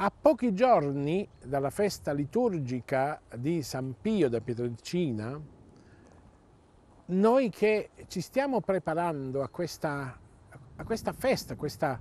A pochi giorni dalla festa liturgica di San Pio da Pietrelcina, noi che ci stiamo preparando a questa, a questa festa, a, questa,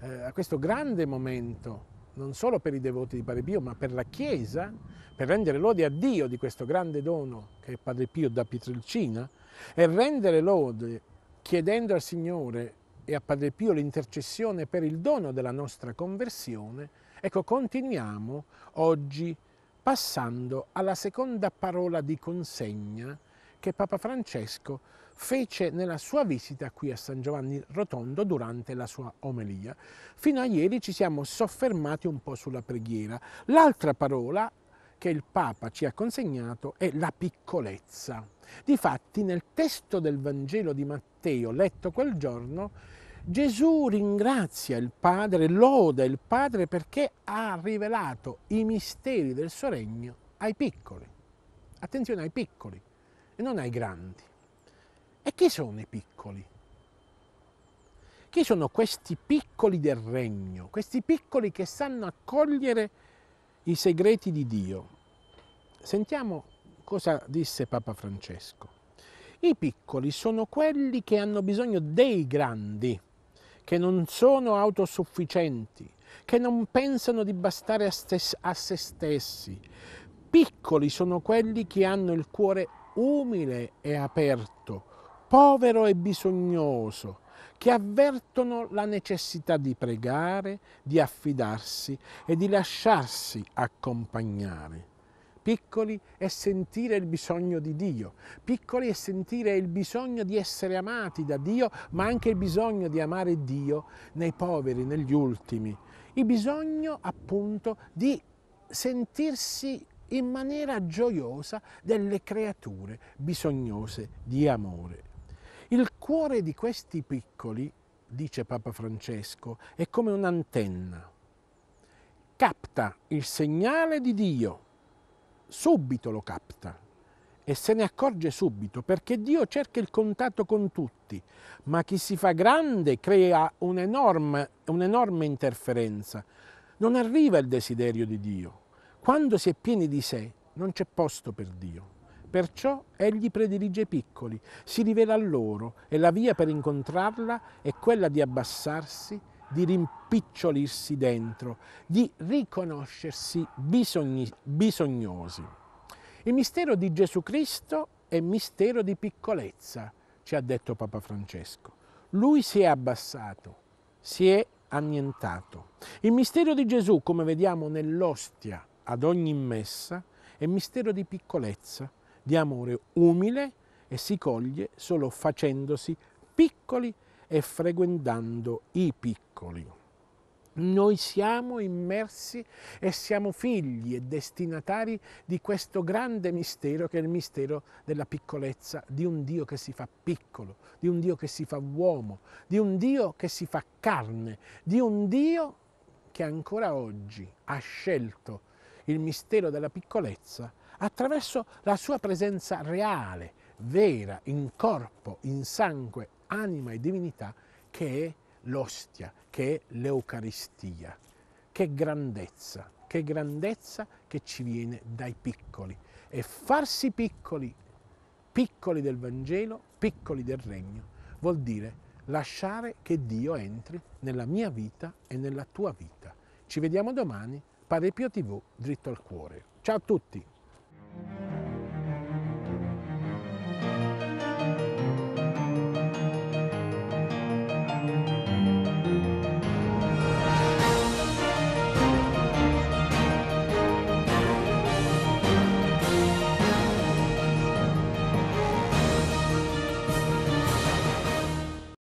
eh, a questo grande momento, non solo per i devoti di Padre Pio, ma per la Chiesa, per rendere lode a Dio di questo grande dono che è Padre Pio da Pietrelcina, e rendere lode chiedendo al Signore e a Padre Pio l'intercessione per il dono della nostra conversione, Ecco, continuiamo oggi passando alla seconda parola di consegna che Papa Francesco fece nella sua visita qui a San Giovanni Rotondo durante la sua omelia. Fino a ieri ci siamo soffermati un po' sulla preghiera. L'altra parola che il Papa ci ha consegnato è la piccolezza. Difatti nel testo del Vangelo di Matteo letto quel giorno Gesù ringrazia il Padre, loda il Padre perché ha rivelato i misteri del suo regno ai piccoli. Attenzione ai piccoli e non ai grandi. E chi sono i piccoli? Chi sono questi piccoli del regno, questi piccoli che sanno accogliere i segreti di Dio? Sentiamo cosa disse Papa Francesco. I piccoli sono quelli che hanno bisogno dei grandi che non sono autosufficienti, che non pensano di bastare a, stes- a se stessi. Piccoli sono quelli che hanno il cuore umile e aperto, povero e bisognoso, che avvertono la necessità di pregare, di affidarsi e di lasciarsi accompagnare piccoli è sentire il bisogno di Dio, piccoli è sentire il bisogno di essere amati da Dio, ma anche il bisogno di amare Dio nei poveri, negli ultimi, il bisogno appunto di sentirsi in maniera gioiosa delle creature bisognose di amore. Il cuore di questi piccoli, dice Papa Francesco, è come un'antenna. Capta il segnale di Dio subito lo capta e se ne accorge subito perché Dio cerca il contatto con tutti, ma chi si fa grande crea un'enorme, un interferenza. Non arriva il desiderio di Dio. Quando si è pieni di sé non c'è posto per Dio. Perciò egli predilige i piccoli, si rivela a loro e la via per incontrarla è quella di abbassarsi di rimpicciolirsi dentro, di riconoscersi bisogni, bisognosi. Il mistero di Gesù Cristo è mistero di piccolezza, ci ha detto Papa Francesco. Lui si è abbassato, si è annientato. Il mistero di Gesù, come vediamo nell'ostia ad ogni messa, è mistero di piccolezza, di amore umile e si coglie solo facendosi piccoli e frequentando i piccoli. Noi siamo immersi e siamo figli e destinatari di questo grande mistero che è il mistero della piccolezza, di un Dio che si fa piccolo, di un Dio che si fa uomo, di un Dio che si fa carne, di un Dio che ancora oggi ha scelto il mistero della piccolezza attraverso la sua presenza reale, vera, in corpo, in sangue anima e divinità che è l'ostia, che è l'Eucaristia. Che grandezza, che grandezza che ci viene dai piccoli. E farsi piccoli, piccoli del Vangelo, piccoli del Regno, vuol dire lasciare che Dio entri nella mia vita e nella tua vita. Ci vediamo domani, Padre Pio TV, dritto al cuore. Ciao a tutti!